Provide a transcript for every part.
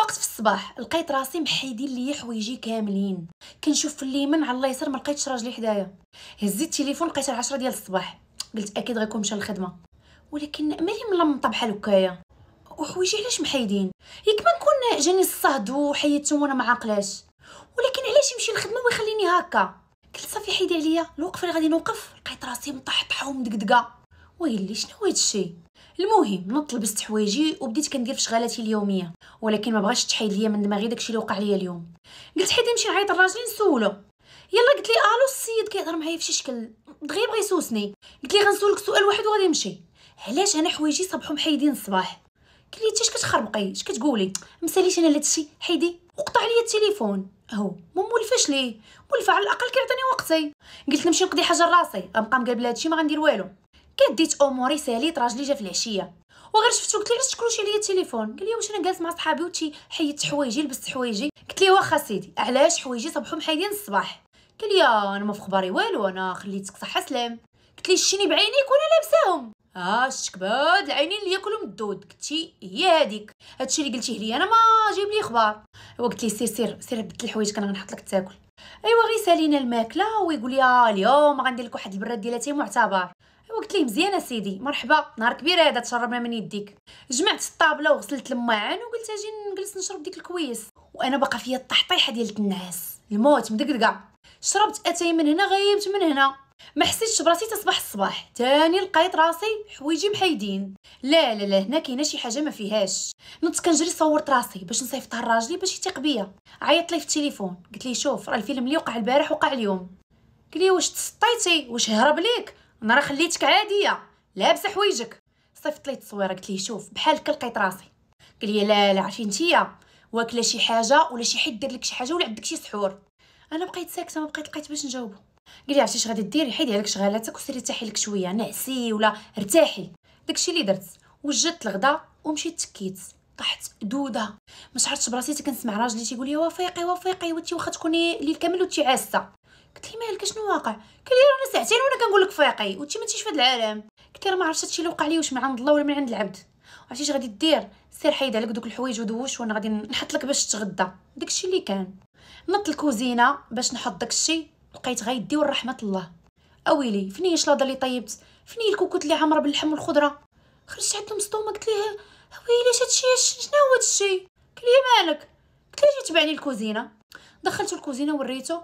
فقت في الصباح لقيت راسي محيدين ليا حوايجي كاملين كنشوف في اليمين على اليسار ما لقيتش راجلي حدايا هزيت التليفون لقيت العشرة ديال الصباح قلت اكيد غيكون مشى للخدمه ولكن مالي ملمطه بحال هكايا وحويجي علاش محيدين ياك ما نكون جاني الصهد وحيدتهم وانا ما عاقلاش ولكن علاش يمشي للخدمه ويخليني هكا قلت صافي حيدي عليا الوقفه اللي غادي نوقف لقيت راسي مطحطحه ومدقدقه ويلي شنو هو هادشي المهم نط لبست حوايجي وبديت كندير في شغلاتي اليوميه ولكن ما بغاش تحيد ليا من دماغي داكشي اللي وقع ليا اليوم قلت حيت نمشي نعيط لراجلي نسولو يلا قلت لي الو السيد كيهضر معايا فشي شكل دغيا بغا يسوسني قلت لي غنسولك سؤال واحد وغادي نمشي علاش انا حوايجي صبحو محيدين الصباح قلت لي اش كتخربقي اش كتقولي مساليش انا لهادشي حيدي وقطع لي التليفون اهو مو مولفاش ليه مولفه على الاقل كيعطيني وقتي قلت نمشي نقضي حاجه لراسي غنبقى مقابله هادشي ما غندير والو ديت اموري ساليت راجلي جا في العشيه وغير شفتو قلت ليه علاش تكروشي ليا التليفون قال لي واش انا جالس مع صحابي وتي حيدت حوايجي لبست حوايجي قلت ليه واخا سيدي علاش حوايجي صبحو محيدين الصباح قال لي آه، انا ما في خباري والو انا خليتك صحه سلام قلت ليه شتيني بعينيك وانا لابساهم آه شتك بهاد العينين اللي ياكلهم الدود قلت هي هذيك هادشي اللي قلتيه ليا انا ما جايب لي اخبار هو قلت ليه سير سير سير بدل الحوايج كان غنحط لك تاكل ايوا غير سالينا الماكله ويقول لي آه، اليوم غندير لك واحد البراد ديال اتاي معتبر قلت ليه مزيانه سيدي مرحبا نهار كبير هذا تشربنا من يديك جمعت الطابله وغسلت الماعن وقلت اجي نجلس نشرب ديك الكويس وانا باقا فيا الطحطيحه ديال النعاس الموت مدقدقه شربت اتاي من هنا غيبت من هنا ما حسيتش براسي تصبح الصباح تاني لقيت راسي حوايجي محيدين لا لا لا هنا كاينه شي حاجه ما فيهاش نط كنجري صورت راسي باش نصيفطها لراجلي باش يثق بيا عيط ليه في التليفون قلت ليه شوف راه الفيلم اللي وقع البارح وقع اليوم قال لي واش تسطيتي واش هرب ليك انا راه خليتك عاديه لابسه حوايجك صيفط لي التصويره قلت ليه شوف بحال هكا لقيت راسي قال لي لا لا عرفتي نتيا واكله شي حاجه ولا شي حد دار لك شي حاجه ولا عندك شي سحور انا بقيت ساكته ما بقيت لقيت باش نجاوبو قال لي عرفتي اش غادي ديري حيدي عليك شغالاتك وسيري ارتاحي لك شويه نعسي ولا ارتاحي داكشي اللي درت وجدت الغدا ومشيت تكيت طحت دوده ما شعرتش براسي كنسمع راجلي تيقول لي وافيقي وافيقي وانت واخا تكوني ليل كامل وانت عاسه قلت لي مالك شنو واقع قال لي انا ساعتين وانا كنقول لك فاقي وانت ما تيش في هذا العالم قلت لي ما عرفتش هادشي اللي وقع لي واش من عند الله ولا من عند العبد عرفتي اش غادي دير سير حيد عليك دوك الحوايج ودوش وانا غادي نحط لك باش تغدى داكشي اللي كان نط الكوزينه باش نحط داكشي لقيت غيدي ورحمه الله اويلي فين هي الشلاضه اللي طيبت فين هي الكوكوت اللي عامره باللحم والخضره خرجت عندهم مصدومه قلت ليها اويلي هادشي شنو هو هادشي قال لي مالك قلت ليه جيت تبعني الكوزينه دخلت الكوزينه وريته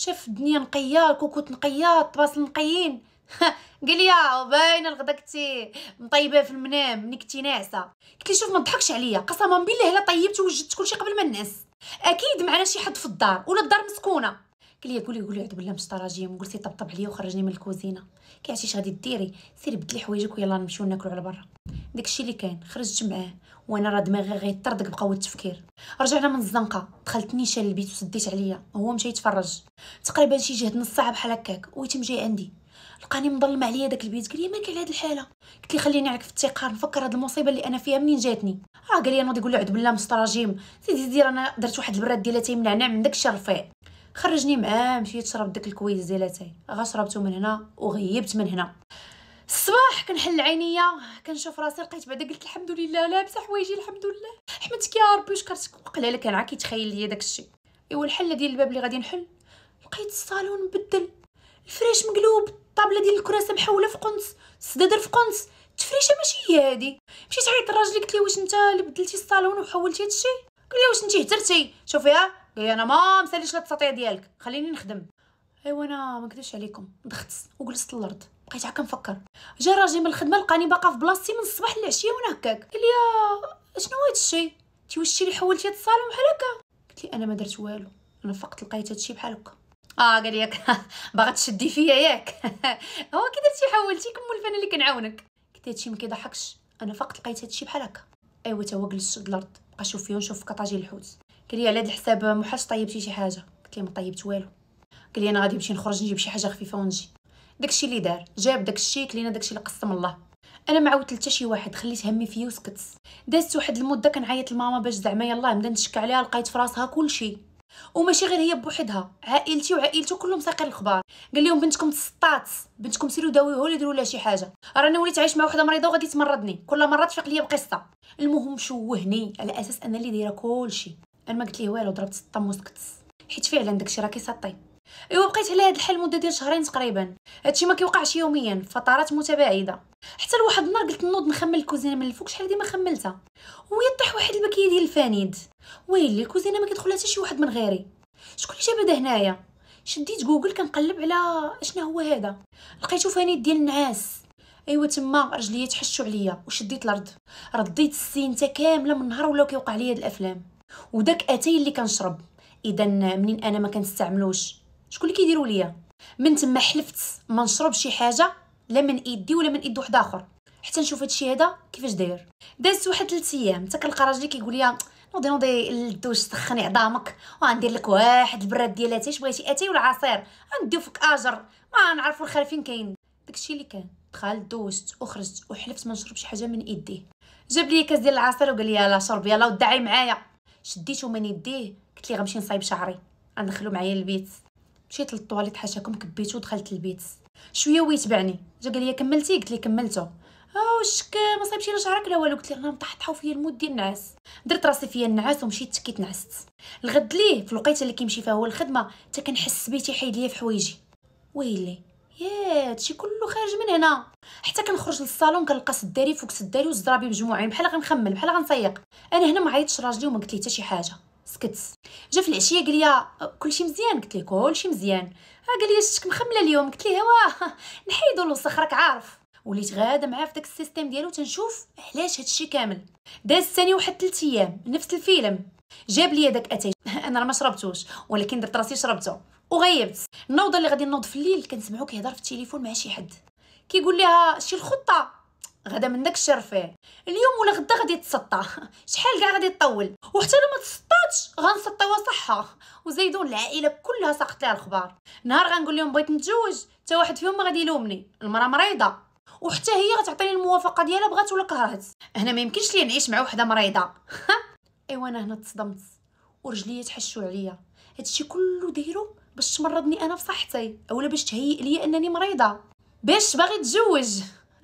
شاف الدنيا نقيه الكوكوت نقيه الطباسل نقيين قال لي باينه الغدا كنتي مطيبه في المنام ملي كنتي ناعسه قلت لي شوف ما تضحكش عليا قسما بالله الا طيبت وجدت كلشي قبل ما ننعس اكيد معنا شي حد في الدار ولا الدار مسكونه قال لي قولي قولي عاد بالله مش وقلت لي طبطب عليا وخرجني من الكوزينه كيعرفي اش غادي ديري سيري بدلي حوايجك ويلا نمشيو ناكلو على برا داكشي اللي كان خرجت معاه وانا راه دماغي غيطردك بقوه التفكير رجعنا من الزنقه دخلت نيشان للبيت وسديت عليا هو مشى يتفرج تقريبا شي جهد نص ساعه بحال هكاك ويتم جاي عندي لقاني مظلم عليا داك البيت قال لي مالك على هاد الحاله قلت لي خليني عليك في التيقار نفكر هاد المصيبه اللي انا فيها منين جاتني اه قال لي نوض يقول له عد بالله مستراجيم سيدي زير انا درت واحد البراد ديالها تيمنعنع من داك رفيع خرجني معاه مشيت شربت داك الكويز ديال اتاي غا من هنا وغيبت من هنا الصباح كنحل عينيا كنشوف راسي لقيت بعدا قلت الحمد لله لابسه حوايجي الحمد لله حمدتك يا ربي وشكرتك وقلالة لك عا كيتخيل ليا داكشي ايوا الحله ديال الباب اللي غادي نحل لقيت الصالون مبدل الفريش مقلوب الطابله ديال الكراسه محوله في قنص السدادر في قنص التفريشه ماشي هي هادي مشيت عيط للراجل قلت ليه واش انت اللي بدلتي الصالون وحولتي هادشي قال لي واش انت هترتي شوفيها إيه انا ما مساليش لا التساطيع ديالك خليني نخدم ايوا انا ما نكذبش عليكم ضغطت وجلست الارض بقيت هكا نفكر جا راجلي من الخدمه لقاني باقا في بلاصتي من الصباح للعشيه وانا هكاك قال لي آه، شنو هاد الشيء انت واش اللي حولتي هاد الصالون بحال هكا قلت لي انا ما درت والو انا فقط لقيت هادشي بحال هكا اه قال لك باغا تشدي فيا ياك هو كي درتي حولتي كمل فانا اللي كنعاونك قلت هادشي ما كيضحكش انا فقط لقيت هادشي بحال هكا ايوا تا هو جلست الارض بقى شوف فيه ونشوف في كطاجي الحوت قال لي على هذا الحساب محاش طيبتي شي حاجه قلت ليه ما طيبت والو قال لي انا غادي نمشي نخرج نجيب شي حاجه خفيفه ونجي داكشي اللي دار جاب داكشي كلينا داكشي اللي قسم الله انا ما عاودت حتى شي واحد خليت همي فيه وسكت دازت واحد المده كنعيط لماما باش زعما يلاه نبدا نشك عليها لقيت فراسها كلشي وماشي غير هي بوحدها عائلتي وعائلته كلهم ساقي الخبار قال لهم بنتكم تسطات بنتكم سيروا داويوه ولا ديروا لها شي حاجه رانا وليت عايش مع وحده مريضه وغادي تمرضني كل مره تفيق ليا بقصه المهم شوهني على اساس انا اللي دايره كلشي انا ما قلت ليه والو ضربت الطم وسكت حيت فعلا داكشي راه كيسطي ايوا بقيت على هاد الحال مده ديال شهرين تقريبا هادشي ما كيوقعش يوميا فترات متباعده حتى لواحد النهار قلت نوض نخمل الكوزينه من الفوق شحال ديما خملتها وهي واحد البكيه ديال الفانيد ويلي الكوزينه ما كيدخلها حتى شي واحد من غيري شكون اللي جاب هذا هنايا شديت جوجل كنقلب على اشنا هو هذا لقيتو فانيد ديال النعاس ايوا تما رجليا تحشوا عليا وشديت الارض رديت تا كامله من نهار ولاو كيوقع ليا هاد الافلام وداك اتاي اللي كنشرب اذا منين انا ما كنستعملوش شكون اللي كيديروا ليا من تما حلفت ما نشرب شي حاجه لا من ايدي ولا من ايد واحد اخر حتى نشوف هادشي هذا كيفاش داير دازت واحد 3 ايام حتى كنلقى راجلي كيقول لي نوضي نوضي للدوش سخني عظامك وغندير لك واحد البراد ديال اتاي بغيتي اتاي ولا عصير غنديو فيك اجر ما نعرفو الخير فين كاين داكشي اللي كان دخلت دوشت وخرجت وحلفت ما شي حاجه من ايديه جاب لي كاس ديال العصير وقال لي يلاه شرب يلاه ودعي معايا شديته من يديه قلت ليه غنمشي نصايب شعري غندخلو معايا البيت مشيت للطواليت حاشاكم كبيته ودخلت البيت شويه ويتبعني جا قال لي كملتي قلت ليه كملته او شك ما صايبش لا شعرك لا والو قلت ليه انا مطحطحه وفيا المود ديال النعاس درت راسي فيا النعاس ومشيت تكيت نعست الغد ليه في الوقيته اللي كيمشي فيها هو الخدمه حتى كنحس بيه تيحيد ليا في حوايجي ويلي ياه هادشي كله خارج من هنا حتى كنخرج للصالون كنلقى سداري فوق سداري وزرابي مجموعين بحال غنخمل بحال غنصيق انا هنا ما عيطتش راجلي وما قلت ليه حتى شي حاجه سكت جا في العشيه قال لي كلشي مزيان قلت ليه كلشي مزيان آه، قال لي شتك مخمله اليوم قلت ليه هوا نحيدو الوسخ راك عارف وليت غاده معاه في داك السيستيم ديالو تنشوف علاش هادشي كامل داز ثاني واحد 3 ايام نفس الفيلم جاب لي داك اتاي انا راه ما شربتوش ولكن درت راسي شربته وغيبت النوضه اللي غادي نوض في الليل كنسمعو كيهضر في التليفون مع شي حد كيقول ليها شي الخطه غدا من داك فيه اليوم ولا غدا غادي تسطى شحال كاع غادي تطول وحتى لو ما تسطاتش غنسطيوها صحه وزيدون العائله كلها ساقط ليها الخبار نهار غنقول لهم بغيت نتزوج حتى واحد فيهم ما غادي يلومني المراه مريضه وحتى هي غتعطيني الموافقه ديالها بغات ولا كرهت هنا ما يمكنش لي نعيش مع وحده مريضه ايوا انا هنا تصدمت ورجليا تحشوا عليا هادشي كله دايرو باش تمرضني انا في صحتي اولا باش تهيئ لي انني مريضه باش باغي تزوج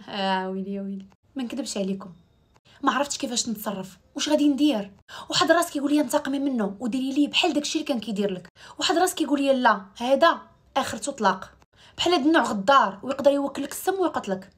اه ويلي ويلي ما نكذبش عليكم ما عرفتش كيفاش نتصرف واش غادي ندير واحد راس كيقول لي انتقمي منه وديري ليه بحال داكشي اللي كان كيدير لك واحد راس كيقول لي لا هذا اخر طلاق بحال هاد النوع غدار ويقدر يوكلك السم ويقتلك